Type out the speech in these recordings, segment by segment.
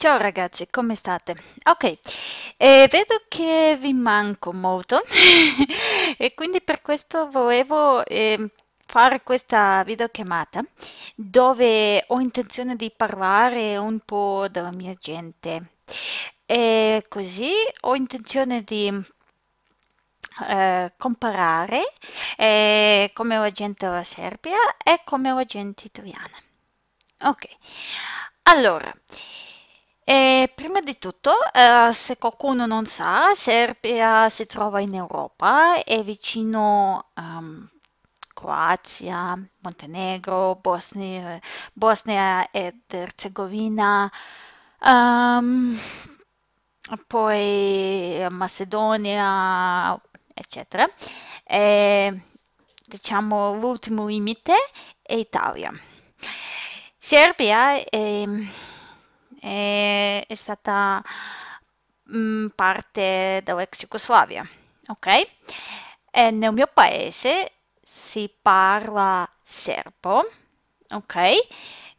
Ciao ragazzi, come state? Ok, eh, vedo che vi manco molto e quindi per questo volevo eh, fare questa videochiamata dove ho intenzione di parlare un po' della mia gente e così ho intenzione di eh, comparare eh, come la gente della Serbia e come la gente italiana. Ok, allora prima di tutto, eh, se qualcuno non sa, Serbia si trova in Europa, è vicino um, Croazia, Montenegro, Bosnia, Bosnia ed Erzegovina, um, poi Macedonia, eccetera. E, diciamo l'ultimo limite è Italia. Serbia è è, è stata mh, mm, parte dell'ex Jugoslavia, ok? E nel mio paese si parla serbo, ok?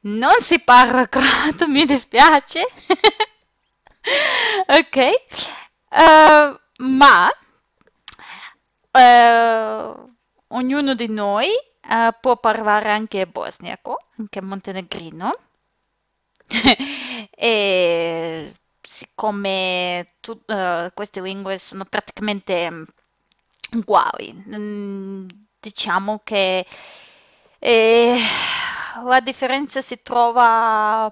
Non si parla croato, mi dispiace, ok? Uh, ma uh, ognuno di noi uh, può parlare anche bosniaco, anche montenegrino, E siccome tu, eh, queste lingue sono praticamente mm, uguali, mm, diciamo che eh, la differenza si trova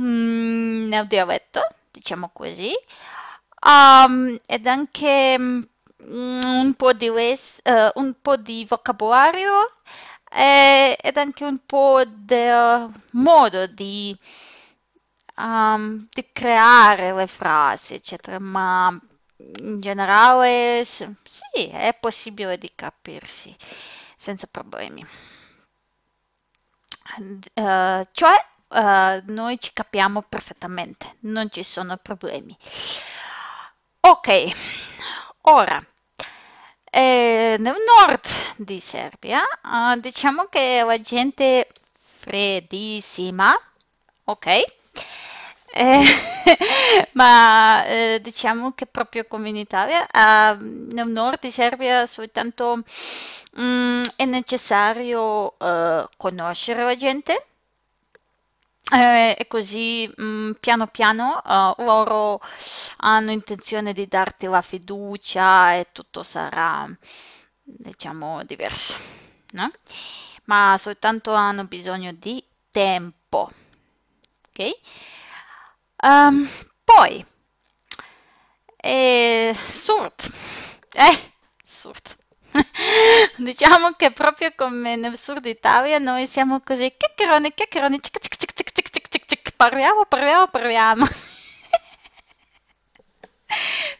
mm, nel dialetto, diciamo così, um, ed anche mm, un, po les, uh, un po' di vocabolario eh, ed anche un po' del modo di, um, di creare le frasi, eccetera, ma in generale sì, è possibile di capirsi senza problemi. Uh, cioè, uh, noi ci capiamo perfettamente, non ci sono problemi. Ok, ora eh, nel nord di Serbia, eh, diciamo che la gente è freddissima, ok? Eh, ma eh, diciamo che proprio come in Italia, ah, nel nord di Serbia soltanto mh, mm, è necessario eh, conoscere la gente eh, e così mh, mm, piano piano uh, loro hanno intenzione di darti la fiducia e tutto sarà, diciamo, diverso, no? Ma soltanto hanno bisogno di tempo, ok? Um, poi, eh, surt, eh, surt. diciamo che proprio come nel sud Italia noi siamo così chiacchierone, chiacchierone, cic, cic, cic, parliamo, parliamo, parliamo.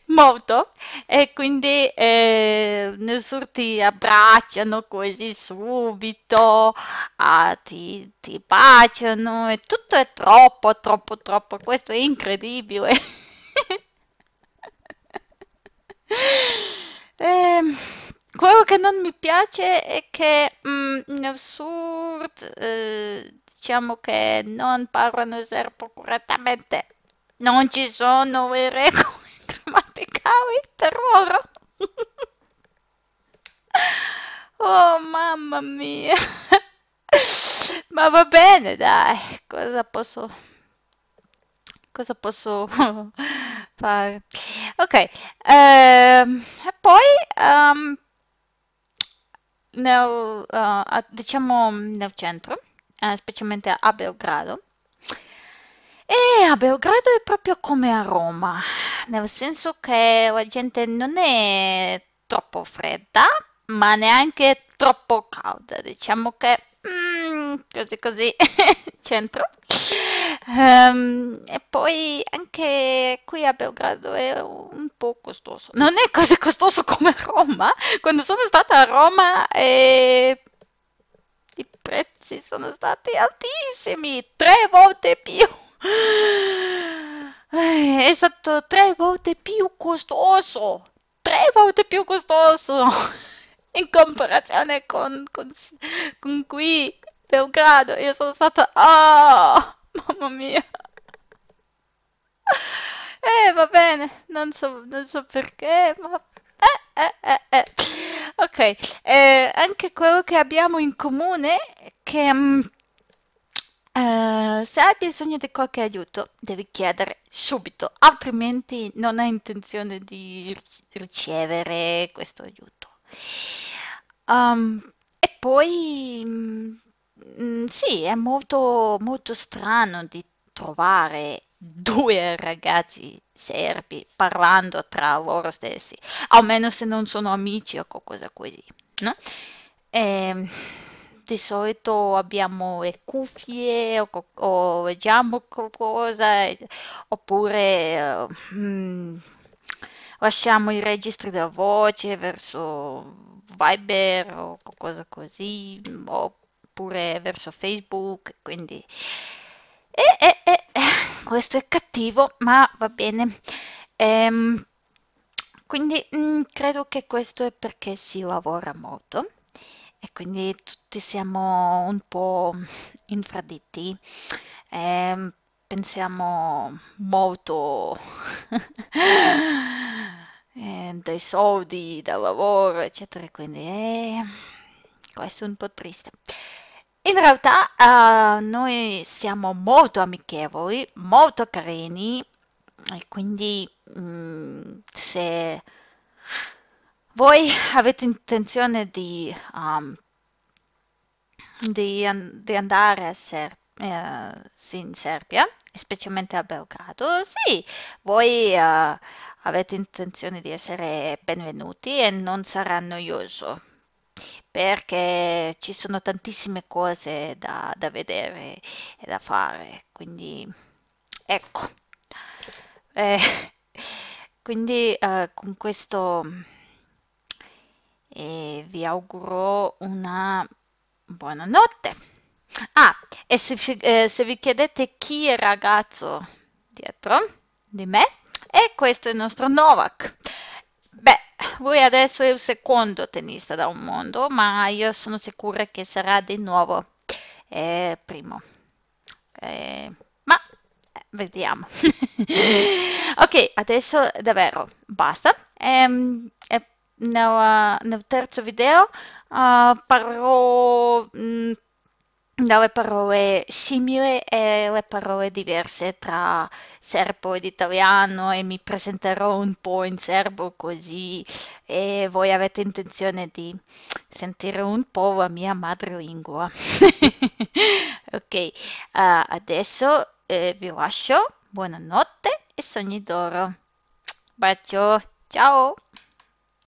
Molto. E quindi eh, nessuno ti abbracciano così subito, ah, ti, ti baciano e tutto è troppo, troppo, troppo. Questo è incredibile. eh, quello che non mi piace è che mh, mm, nel sud eh, diciamo che non parlano serbo correttamente, non ci sono le regole grammaticali per loro. oh mamma mia, ma va bene dai, cosa posso, cosa posso fare? Ok, um, e poi um, nel, uh, diciamo nel centro eh, specialmente a Belgrado. E a Belgrado è proprio come a Roma, nel senso che la gente non è troppo fredda, ma neanche troppo calda, diciamo che mm, così così centro. Um, e poi anche qui a Belgrado è un po' costoso. Non è così costoso come a Roma. Quando sono stata a Roma è eh, prezzi sono stati altissimi, tre volte più. Eh, è stato tre volte più costoso, tre volte più costoso in comparazione con, con, con qui, Belgrado. Io sono stata... Oh, mamma mia. Eh, va bene, non so, non so perché, ma eh, eh, eh, ok, eh, anche quello che abbiamo in comune è che mh, mm, eh, se hai bisogno di qualche aiuto devi chiedere subito, altrimenti non hai intenzione di ricevere questo aiuto. Um, e poi mh, mm, mm, sì, è molto, molto strano di trovare due ragazzi serbi parlando tra loro stessi, almeno se non sono amici o qualcosa così, no? E, ehm, di solito abbiamo le cuffie o, o leggiamo qualcosa oppure uh, mm, mh, lasciamo i registri della voce verso Viber o qualcosa così oppure verso Facebook quindi e, e, e, questo è cattivo, ma va bene. Ehm, quindi mh, mm, credo che questo è perché si lavora molto e quindi tutti siamo un po' infraditi, ehm, pensiamo molto eh, dai soldi, dal lavoro, eccetera, quindi eh, questo è un po' triste. In realtà uh, noi siamo molto amichevoli, molto carini e quindi mh, mm, se voi avete intenzione di, um, di, an di andare a Ser eh, in Serbia, specialmente a Belgrado, sì, voi uh, avete intenzione di essere benvenuti e non sarà noioso perché ci sono tantissime cose da, da vedere e da fare, quindi ecco. Eh, quindi eh, con questo eh, vi auguro una buonanotte. Ah, e se, eh, se vi chiedete chi è il ragazzo dietro di me, è questo il nostro Novak. Lui adesso è il secondo tennista da un mondo, ma io sono sicura che sarà di nuovo eh, primo. Eh, ma eh, vediamo. ok, adesso davvero basta. Ehm, nel, nel, terzo video uh, eh, parlerò... Mh, mm, dalle parole simili e le parole diverse tra serbo ed italiano e mi presenterò un po' in serbo così e voi avete intenzione di sentire un po' la mia madrelingua. ok, uh, adesso eh, vi lascio, buonanotte e sogni d'oro. Bacio, ciao!